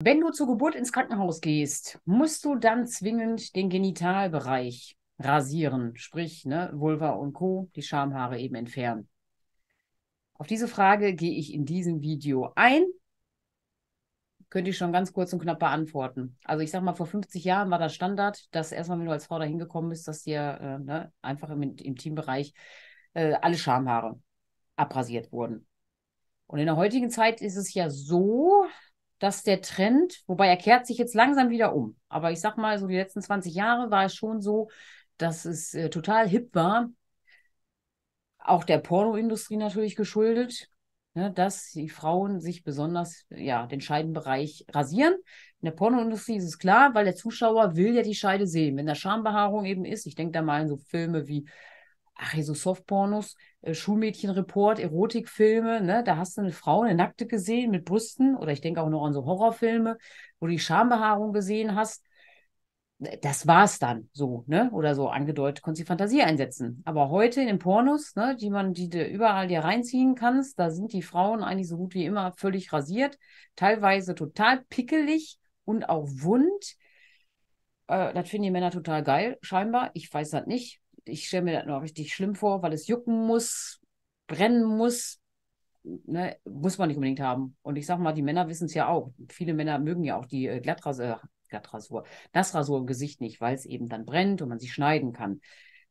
Wenn du zur Geburt ins Krankenhaus gehst, musst du dann zwingend den Genitalbereich rasieren, sprich ne, Vulva und Co., die Schamhaare eben entfernen. Auf diese Frage gehe ich in diesem Video ein. Könnte ich schon ganz kurz und knapp beantworten. Also ich sag mal, vor 50 Jahren war das Standard, dass erstmal, wenn du als Frau dahin gekommen bist, dass dir äh, ne, einfach im Teambereich äh, alle Schamhaare abrasiert wurden. Und in der heutigen Zeit ist es ja so, dass der Trend, wobei er kehrt sich jetzt langsam wieder um, aber ich sag mal, so die letzten 20 Jahre war es schon so, dass es äh, total hip war, auch der Pornoindustrie natürlich geschuldet, ne, dass die Frauen sich besonders ja, den Scheidenbereich rasieren. In der Pornoindustrie ist es klar, weil der Zuschauer will ja die Scheide sehen. Wenn da Schambehaarung eben ist, ich denke da mal an so Filme wie ach, hier so Softpornos, äh, Schulmädchenreport, Erotikfilme, ne? Da hast du eine Frau, eine Nackte gesehen mit Brüsten oder ich denke auch noch an so Horrorfilme, wo du die Schambehaarung gesehen hast. Äh, das war's dann so, ne? Oder so angedeutet, konntest du die Fantasie einsetzen. Aber heute in den Pornos, ne, die man, die du überall dir reinziehen kannst, da sind die Frauen eigentlich so gut wie immer völlig rasiert, teilweise total pickelig und auch wund. Äh, das finden die Männer total geil, scheinbar. Ich weiß das nicht ich stelle mir das noch richtig schlimm vor, weil es jucken muss, brennen muss. Ne, muss man nicht unbedingt haben. Und ich sage mal, die Männer wissen es ja auch. Viele Männer mögen ja auch die äh, Glattrasur, Glattrasur, Nassrasur im Gesicht nicht, weil es eben dann brennt und man sich schneiden kann.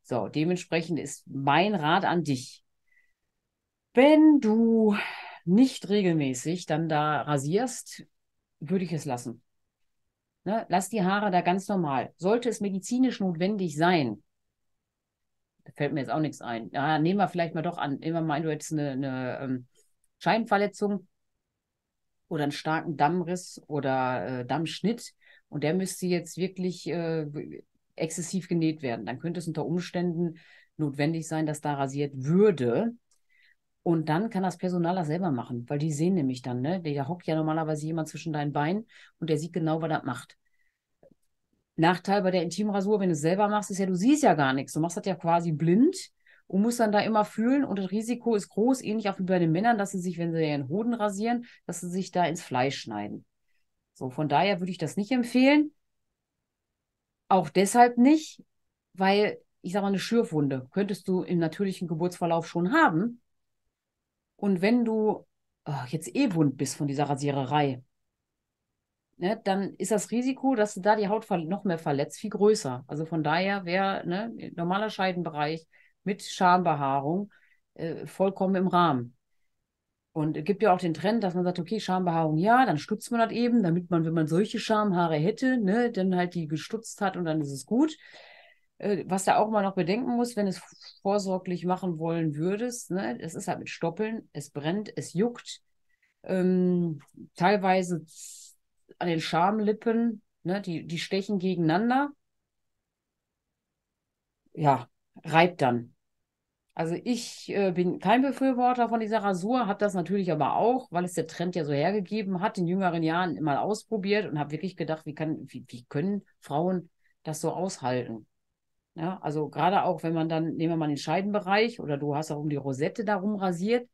So, dementsprechend ist mein Rat an dich. Wenn du nicht regelmäßig dann da rasierst, würde ich es lassen. Ne? Lass die Haare da ganz normal. Sollte es medizinisch notwendig sein, fällt mir jetzt auch nichts ein. Ja, nehmen wir vielleicht mal doch an. immer wir mal du hättest eine, eine ähm, Scheinverletzung oder einen starken Dammriss oder äh, Dammschnitt und der müsste jetzt wirklich äh, exzessiv genäht werden. Dann könnte es unter Umständen notwendig sein, dass da rasiert würde. Und dann kann das Personal das selber machen, weil die sehen nämlich dann, ne? Da hockt ja normalerweise jemand zwischen deinen Beinen und der sieht genau, was er macht. Nachteil bei der Intimrasur, wenn du es selber machst, ist ja, du siehst ja gar nichts. Du machst das ja quasi blind und musst dann da immer fühlen. Und das Risiko ist groß, ähnlich auch wie bei den Männern, dass sie sich, wenn sie ihren Hoden rasieren, dass sie sich da ins Fleisch schneiden. So, von daher würde ich das nicht empfehlen. Auch deshalb nicht, weil, ich sage mal, eine Schürfwunde könntest du im natürlichen Geburtsverlauf schon haben. Und wenn du oh, jetzt eh wund bist von dieser Rasiererei, ne, dann ist das Risiko, dass du da die Haut noch mehr verletzt, viel größer. Also von daher wäre ne, normaler Scheidenbereich mit Schambehaarung äh, vollkommen im Rahmen. Und es gibt ja auch den Trend, dass man sagt, okay, Schambehaarung ja, dann stutzt man das eben, damit man, wenn man solche Schamhaare hätte, ne, dann halt die gestutzt hat und dann ist es gut. Äh, was da auch mal noch bedenken muss, wenn es vorsorglich machen wollen würdest, ne, es ist halt mit Stoppeln, es brennt, es juckt. Ähm, teilweise an den Schamlippen, ne, die, die stechen gegeneinander. Ja, reibt dann. Also ich äh, bin kein Befürworter von dieser Rasur, habe das natürlich aber auch, weil es der Trend ja so hergegeben hat, in jüngeren Jahren mal ausprobiert und habe wirklich gedacht, wie, kann, wie, wie können Frauen das so aushalten? Ja, also gerade auch, wenn man dann, nehmen wir mal den Scheidenbereich oder du hast auch um die Rosette darum rasiert,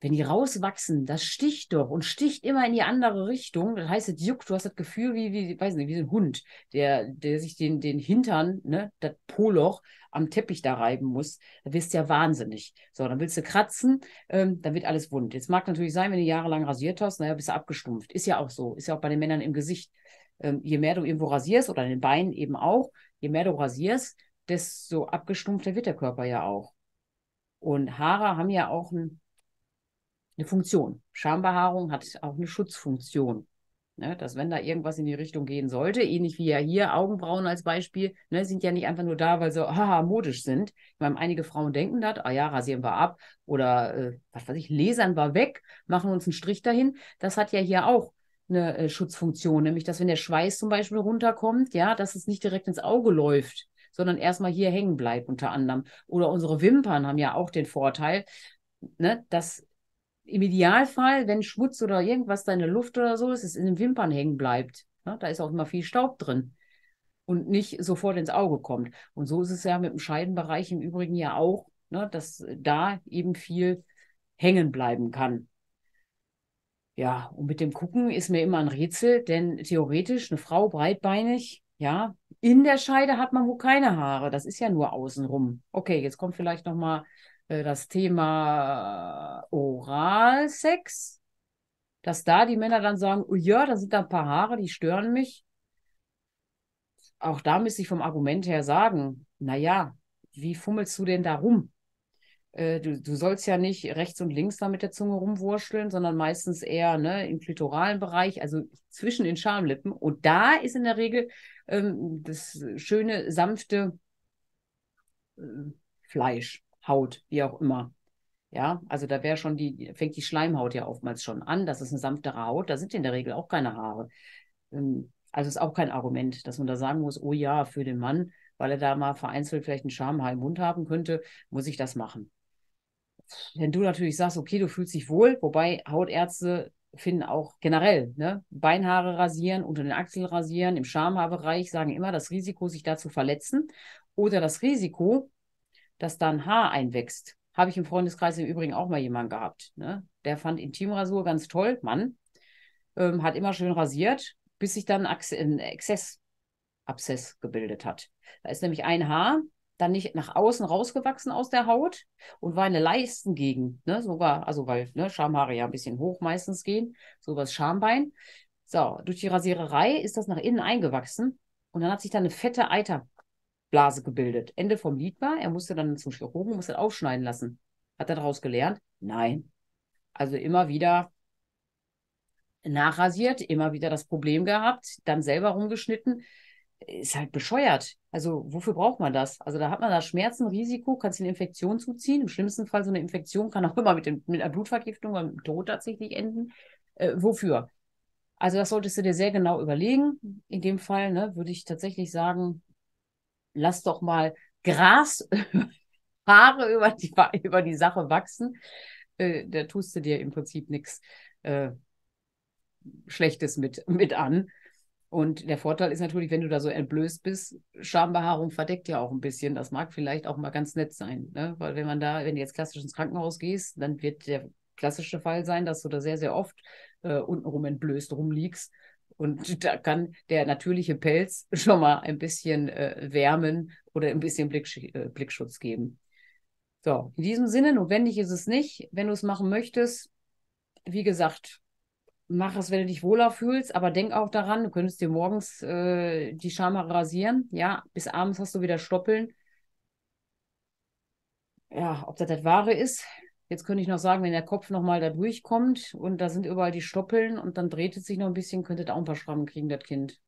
wenn die rauswachsen, das sticht doch und sticht immer in die andere Richtung. Das heißt, es juckt, du hast das Gefühl, wie, wie, weiß nicht, wie so ein Hund, der, der sich den, den Hintern, ne, das Poloch am Teppich da reiben muss. Da wirst du ja wahnsinnig. So, dann willst du kratzen, ähm, dann wird alles wund. Jetzt mag natürlich sein, wenn du jahrelang rasiert hast, naja, bist du abgestumpft. Ist ja auch so. Ist ja auch bei den Männern im Gesicht. Ähm, je mehr du irgendwo rasierst oder an den Beinen eben auch, je mehr du rasierst, desto abgestumpfter wird der Körper ja auch. Und Haare haben ja auch einen eine Funktion. Schambehaarung hat auch eine Schutzfunktion. Ne, dass wenn da irgendwas in die Richtung gehen sollte, ähnlich wie ja hier Augenbrauen als Beispiel, ne, sind ja nicht einfach nur da, weil sie haha, modisch sind. Ich meine, einige Frauen denken das, ah ja, rasieren wir ab oder äh, was weiß ich, lasern wir weg, machen uns einen Strich dahin. Das hat ja hier auch eine äh, Schutzfunktion, nämlich dass wenn der Schweiß zum Beispiel runterkommt, ja, dass es nicht direkt ins Auge läuft, sondern erstmal hier hängen bleibt unter anderem. Oder unsere Wimpern haben ja auch den Vorteil, ne, dass im Idealfall, wenn Schmutz oder irgendwas da in der Luft oder so ist, es in den Wimpern hängen bleibt. Ja, ne, da ist auch immer viel Staub drin und nicht sofort ins Auge kommt. Und so ist es ja mit dem Scheidenbereich im Übrigen ja auch, ne, dass da eben viel hängen bleiben kann. Ja, und mit dem Gucken ist mir immer ein Rätsel, denn theoretisch eine Frau breitbeinig, ja, in der Scheide hat man wohl keine Haare, das ist ja nur außenrum. Okay, jetzt kommt vielleicht noch mal äh, das Thema Oralsex, dass da die Männer dann sagen, oh ja, da sind da ein paar Haare, die stören mich. Auch da müsste ich vom Argument her sagen, naja, wie fummelst du denn da rum? Äh, du, du sollst ja nicht rechts und links da mit der Zunge rumwurschteln, sondern meistens eher ne, im klitoralen Bereich, also zwischen den Schamlippen. Und da ist in der Regel ähm, das schöne, sanfte äh, Fleisch Haut, wie auch immer. Ja, also da wäre schon die, fängt die Schleimhaut ja oftmals schon an. Das ist eine sanftere Haut, da sind in der Regel auch keine Haare. Ähm, also ist auch kein Argument, dass man da sagen muss, oh ja, für den Mann, weil er da mal vereinzelt vielleicht einen Schamhaar im Mund haben könnte, muss ich das machen. Wenn du natürlich sagst, okay, du fühlst dich wohl, wobei Hautärzte finden auch generell, ne, Beinhaare rasieren, unter den Achseln rasieren, im Schamhaarbereich sagen immer das Risiko, sich da zu verletzen oder das Risiko, dass da ein Haar einwächst. Habe ich im Freundeskreis im Übrigen auch mal jemanden gehabt. Ne? Der fand Intimrasur ganz toll, Mann. Ähm, hat immer schön rasiert, bis sich dann ein Exzess, Abszess gebildet hat. Da ist nämlich ein Haar dann nicht nach außen rausgewachsen aus der Haut und war eine Leistengegend, ne? sogar, also weil ne, Schamhaare ja ein bisschen hoch meistens gehen, so was Schambein. So, durch die Rasiererei ist das nach innen eingewachsen und dann hat sich da eine fette Eiter, Blase gebildet. Ende vom Lied war, er musste dann zum Chirurgen, musste aufschneiden lassen. Hat er daraus gelernt? Nein. Also immer wieder nachrasiert, immer wieder das Problem gehabt, dann selber rumgeschnitten. Ist halt bescheuert. Also, wofür braucht man das? Also, da hat man da Schmerzenrisiko, kannst du eine Infektion zuziehen. Im schlimmsten Fall so eine Infektion kann auch immer mit, dem, mit einer Blutvergiftung oder mit dem Tod tatsächlich enden. Äh, wofür? Also, das solltest du dir sehr genau überlegen. In dem Fall ne, würde ich tatsächlich sagen, lass doch mal Gras, Haare über die, über die Sache wachsen. Äh, da tust du dir im Prinzip nichts äh, Schlechtes mit, mit an. Und der Vorteil ist natürlich, wenn du da so entblößt bist, Schambehaarung verdeckt ja auch ein bisschen. Das mag vielleicht auch mal ganz nett sein. Ne? Weil wenn man da, wenn du jetzt klassisch ins Krankenhaus gehst, dann wird der klassische Fall sein, dass du da sehr, sehr oft äh, untenrum entblößt rumliegst und da kann der natürliche Pelz schon mal ein bisschen äh, wärmen oder ein bisschen Blick, äh, Blickschutz geben. So, in diesem Sinne, notwendig ist es nicht. Wenn du es machen möchtest, wie gesagt, mach es, wenn du dich wohler fühlst, aber denk auch daran, du könntest dir morgens äh, die Schamhaare rasieren. Ja, bis abends hast du wieder Stoppeln. Ja, ob das das Wahre ist, Jetzt könnte ich noch sagen, wenn der Kopf nochmal da durchkommt und da sind überall die Stoppeln und dann dreht es sich noch ein bisschen, könnte da auch ein paar Schrammen kriegen, das Kind.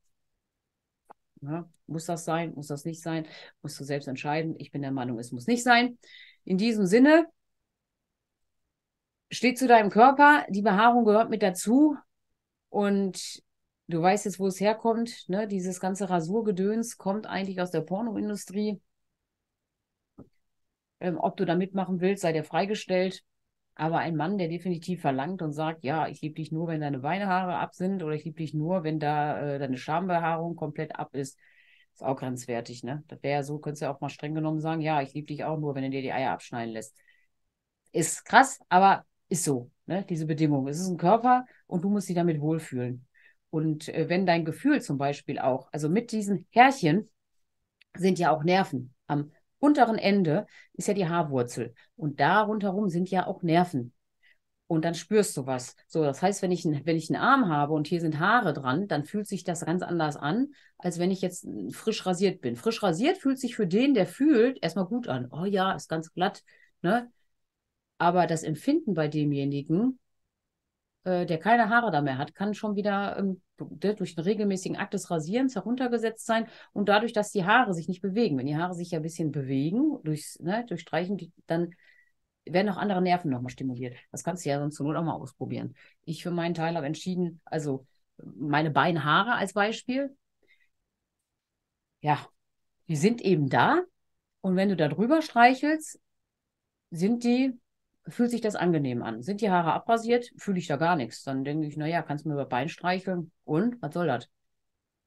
Ja, muss das sein? Muss das nicht sein? Musst du selbst entscheiden. Ich bin der Meinung, es muss nicht sein. In diesem Sinne, steht zu deinem Körper, die Behaarung gehört mit dazu und du weißt jetzt, wo es herkommt. Ne? Dieses ganze Rasurgedöns kommt eigentlich aus der Pornoindustrie. Ähm, ob du da mitmachen willst, sei dir freigestellt. Aber ein Mann, der definitiv verlangt und sagt, ja, ich liebe dich nur, wenn deine Beinhaare ab sind oder ich liebe dich nur, wenn da äh, deine Schambehaarung komplett ab ist, ist auch grenzwertig, ne? Das wäre ja so, könntest du ja auch mal streng genommen sagen, ja, ich liebe dich auch nur, wenn du dir die Eier abschneiden lässt. Ist krass, aber ist so, ne? Diese Bedingung. Es ist ein Körper und du musst dich damit wohlfühlen. Und äh, wenn dein Gefühl zum Beispiel auch, also mit diesen Härchen sind ja auch Nerven am unteren Ende ist ja die Haarwurzel. Und da rundherum sind ja auch Nerven. Und dann spürst du was. So, das heißt, wenn ich, wenn ich einen Arm habe und hier sind Haare dran, dann fühlt sich das ganz anders an, als wenn ich jetzt frisch rasiert bin. Frisch rasiert fühlt sich für den, der fühlt, erstmal gut an. Oh ja, ist ganz glatt. Ne? Aber das Empfinden bei demjenigen äh, der keine Haare da mehr hat, kann schon wieder ähm, durch einen regelmäßigen Akt des Rasierens heruntergesetzt sein und dadurch, dass die Haare sich nicht bewegen. Wenn die Haare sich ja ein bisschen bewegen, durchs, ne, durch Streichen, die, dann werden auch andere Nerven nochmal stimuliert. Das kannst du ja sonst zur Not auch mal ausprobieren. Ich für meinen Teil habe entschieden, also meine Beinhaare als Beispiel, ja, die sind eben da. Und wenn du da drüber streichelst, sind die fühlt sich das angenehm an. Sind die Haare abrasiert, fühle ich da gar nichts. Dann denke ich, naja, kannst du mir über Bein streicheln und was soll das?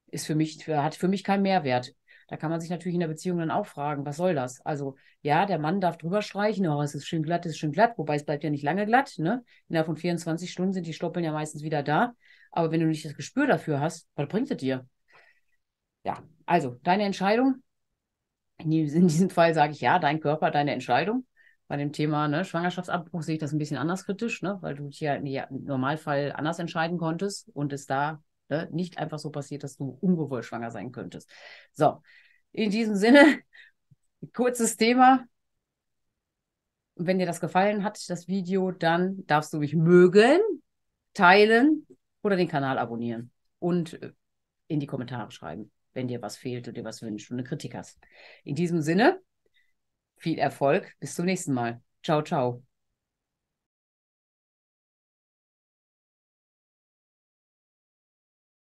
Ist für mich, hat für mich keinen Mehrwert. Da kann man sich natürlich in der Beziehung dann auch fragen, was soll das? Also, ja, der Mann darf drüber streichen, oh, es ist schön glatt, es ist schön glatt, wobei es bleibt ja nicht lange glatt, ne? Innerhalb von 24 Stunden sind die Stoppeln ja meistens wieder da. Aber wenn du nicht das Gespür dafür hast, was bringt es dir? Ja, also, deine Entscheidung. In diesem Fall sage ich ja, dein Körper, deine Entscheidung bei dem Thema ne, Schwangerschaftsabbruch sehe ich das ein bisschen anders kritisch, ne, weil du dich ja im Normalfall anders entscheiden konntest und es da ne, nicht einfach so passiert, dass du ungewollt schwanger sein könntest. So, in diesem Sinne, kurzes Thema. Wenn dir das gefallen hat, das Video, dann darfst du mich mögen, teilen oder den Kanal abonnieren und äh, in die Kommentare schreiben, wenn dir was fehlt und dir was wünscht und eine Kritik hast. In diesem Sinne, viel Erfolg. Bis zum nächsten Mal. Ciao, ciao.